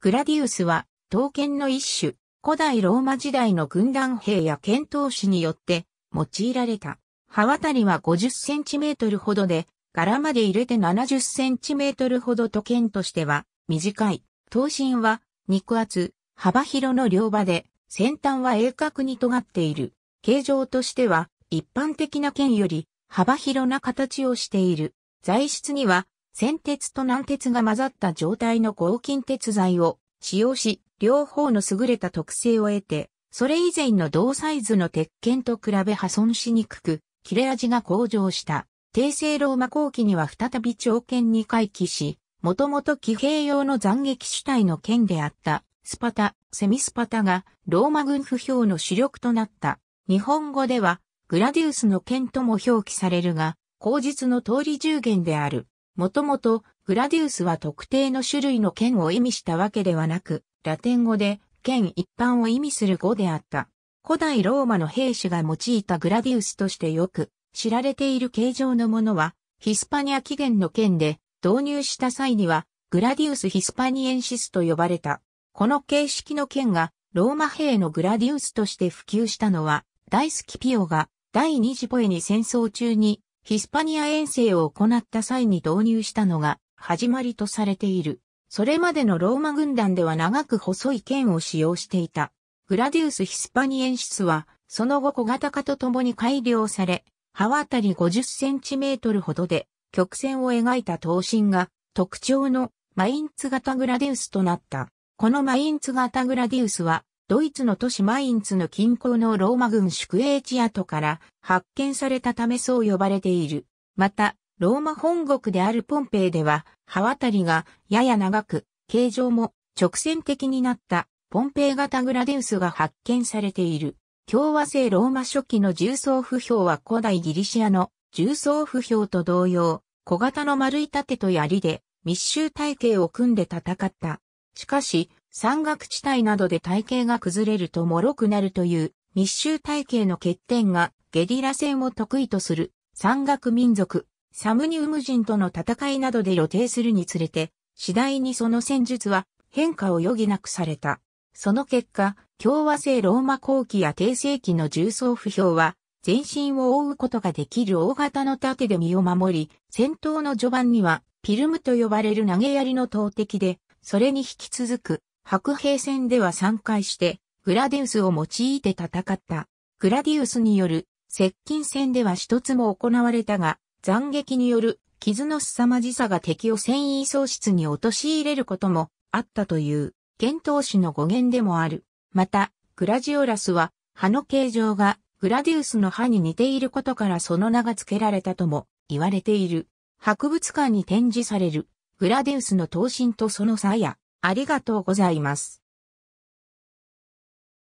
グラディウスは、刀剣の一種、古代ローマ時代の軍団兵や剣闘士によって用いられた。刃渡りは50センチメートルほどで、柄まで入れて70センチメートルほどと剣としては短い。刀身は肉厚、幅広の両刃で、先端は鋭角に尖っている。形状としては一般的な剣より幅広な形をしている。材質には線鉄と軟鉄が混ざった状態の合金鉄材を使用し、両方の優れた特性を得て、それ以前の同サイズの鉄拳と比べ破損しにくく、切れ味が向上した。帝政ローマ後期には再び長剣に回帰し、もともと騎兵用の斬撃主体の剣であったスパタ、セミスパタがローマ軍不評の主力となった。日本語ではグラディウスの剣とも表記されるが、口実の通り重元である。もともと、グラディウスは特定の種類の剣を意味したわけではなく、ラテン語で、剣一般を意味する語であった。古代ローマの兵士が用いたグラディウスとしてよく知られている形状のものは、ヒスパニア起源の剣で導入した際には、グラディウス・ヒスパニエンシスと呼ばれた。この形式の剣が、ローマ兵のグラディウスとして普及したのは、大好きピオが第二次ポエに戦争中にヒスパニア遠征を行った際に導入したのが始まりとされている。それまでのローマ軍団では長く細い剣を使用していた。グラディウス・ヒスパニエンシスは、その後小型化とともに改良され、刃渡り50センチメートルほどで、曲線を描いた刀身が特徴のマインツ型グラディウスとなった。このマインツ型グラディウスはドイツの都市マインツの近郊のローマ軍宿営地跡から発見されたためそう呼ばれている。また、ローマ本国であるポンペイでは、刃渡りがやや長く、形状も直線的になったポンペイ型グラデウスが発見されている。共和制ローマ初期の重層不評は古代ギリシアの重層不評と同様、小型の丸い盾と槍で密集体系を組んで戦った。しかし、山岳地帯などで体型が崩れると脆くなるという密集体系の欠点がゲリラ戦を得意とする山岳民族、サムニウム人との戦いなどで予定するにつれて、次第にその戦術は変化を余儀なくされた。その結果、共和制ローマ後期や帝世期の重装不評は、全身を覆うことができる大型の盾で身を守り、戦闘の序盤には、ピルムと呼ばれる投げ槍の投擲で、それに引き続く、白兵戦では3回して、グラディウスを用いて戦った。グラディウスによる接近戦では一つも行われたが、斬撃による傷の凄まじさが敵を戦意喪失に陥れることもあったという、剣闘士の語源でもある。また、グラジオラスは、歯の形状がグラディウスの歯に似ていることからその名が付けられたとも言われている。博物館に展示されるグラディウスの刀身とその鞘。ありがとうございます。